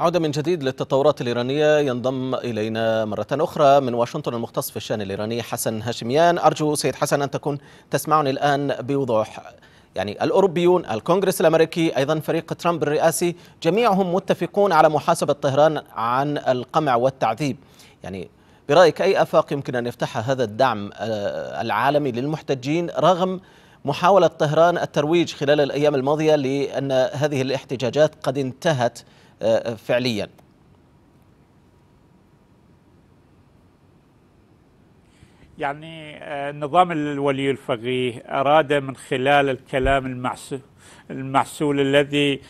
عودة من جديد للتطورات الإيرانية ينضم إلينا مرة أخرى من واشنطن المختص في الشأن الإيراني حسن هاشميان أرجو سيد حسن أن تكون تسمعني الآن بوضوح يعني الأوروبيون الكونغرس الأمريكي أيضا فريق ترامب الرئاسي جميعهم متفقون على محاسبة طهران عن القمع والتعذيب يعني برأيك أي أفاق يمكن أن يفتحها هذا الدعم آه، العالمي للمحتجين رغم محاولة طهران الترويج خلال الأيام الماضية لأن هذه الاحتجاجات قد انتهت آه، آه، فعليا يعني آه، نظام الولي الفقيه أراد من خلال الكلام المعسول الذي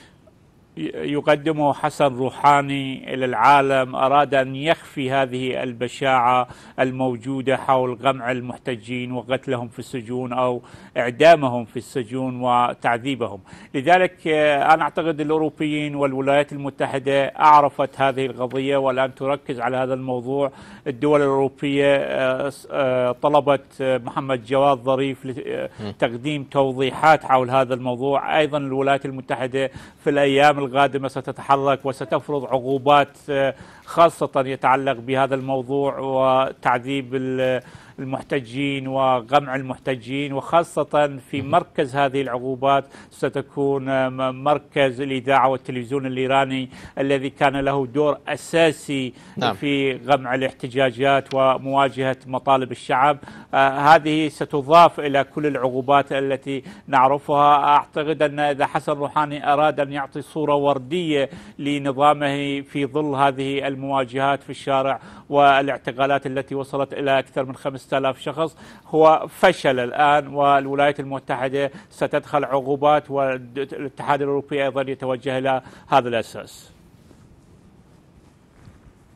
يقدمه حسن روحاني الى العالم اراد ان يخفي هذه البشاعه الموجوده حول غمع المحتجين وقتلهم في السجون او اعدامهم في السجون وتعذيبهم، لذلك آه، انا اعتقد الاوروبيين والولايات المتحده اعرفت هذه القضيه والان تركز على هذا الموضوع، الدول الاوروبيه آه، آه، طلبت محمد جواد ظريف لتقديم توضيحات حول هذا الموضوع، ايضا الولايات المتحده في الايام القادمة ستتحرك وستفرض عقوبات آه، خاصة يتعلق بهذا الموضوع وتعذيب المحتجين وقمع المحتجين وخاصة في مركز هذه العقوبات ستكون مركز الإذاعة والتلفزيون الإيراني الذي كان له دور أساسي نعم. في قمع الاحتجاجات ومواجهة مطالب الشعب آه، هذه ستضاف إلى كل العقوبات التي نعرفها أعتقد أن إذا حسن روحاني أراد أن يعطي صورة وردية لنظامه في ظل هذه المواجهات في الشارع والاعتقالات التي وصلت إلى أكثر من خمس آلاف شخص هو فشل الآن والولايات المتحدة ستدخل عقوبات والاتحاد الأوروبي أيضا يتوجه إلى هذا الأساس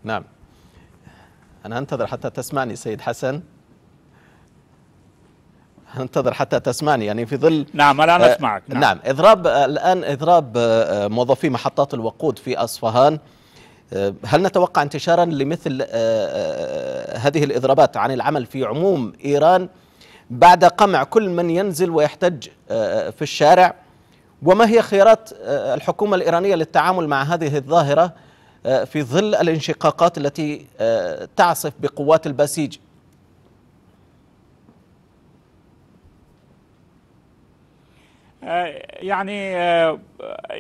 نعم أنا أنتظر حتى تسمعني سيد حسن انتظر حتى تسمعني يعني في ظل نعم الان آه، اسمعك نعم, نعم اضراب الان اضراب آه، موظفي محطات الوقود في اصفهان آه، هل نتوقع انتشارا لمثل آه، آه، هذه الإضرابات عن العمل في عموم إيران بعد قمع كل من ينزل ويحتج في الشارع وما هي خيارات الحكومة الإيرانية للتعامل مع هذه الظاهرة في ظل الانشقاقات التي تعصف بقوات البسيج يعني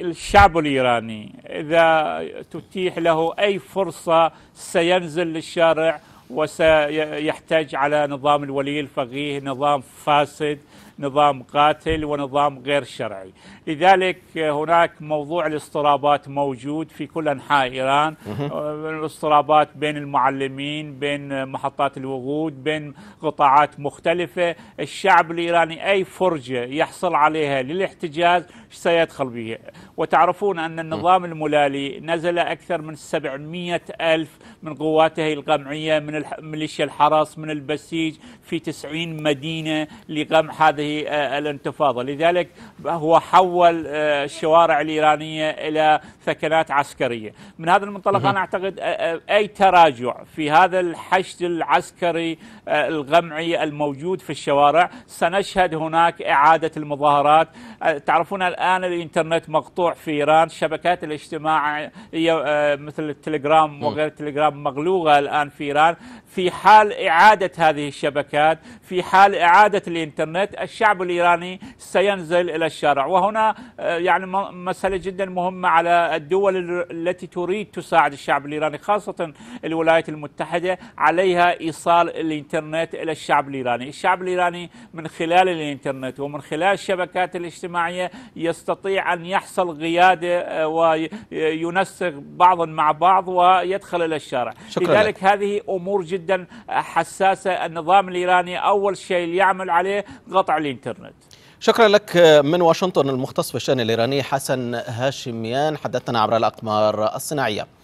الشعب الإيراني إذا تتيح له أي فرصة سينزل للشارع وسيحتاج على نظام الولي الفقيه نظام فاسد نظام قاتل ونظام غير شرعي لذلك آه، هناك موضوع الاضطرابات موجود في كل أنحاء إيران آه، الاضطرابات بين المعلمين بين محطات الوقود بين قطاعات مختلفة الشعب الإيراني أي فرجة يحصل عليها للاحتجاز سيدخل بها وتعرفون أن النظام الملالي نزل أكثر من 700 ألف من قواته القمعية من ميليشيا الحرس من البسيج في 90 مدينة لقمع هذه هذه الانتفاضة لذلك هو حول آه، الشوارع الإيرانية إلى ثكنات عسكرية من هذا المنطلق أنا أعتقد آه، آه، أي تراجع في هذا الحشد العسكري الغمعي الموجود في الشوارع سنشهد هناك إعادة المظاهرات تعرفون الآن الإنترنت مقطوع في إيران شبكات الاجتماع مثل التليجرام وغير التليجرام مغلوغه الآن في إيران في حال إعادة هذه الشبكات في حال إعادة الإنترنت الشعب الإيراني سينزل إلى الشارع وهنا آه، يعني مسألة جدا مهمة على الدول التي تريد تساعد الشعب الإيراني خاصة الولايات المتحدة عليها إيصال الإنترنت إلى الشعب الإيراني الشعب الإيراني من خلال الإنترنت ومن خلال الشبكات الاجتماعية يستطيع أن يحصل قيادة آه، وينسق بعضا مع بعض ويدخل إلى الشارع شكرا لذلك لك. هذه أمور جدا حساسة النظام الإيراني أول شيء يعمل عليه قطع الإنترنت شكرا لك من واشنطن المختص بالشأن الإيراني حسن هاشميان حدثنا عبر الأقمار الصناعية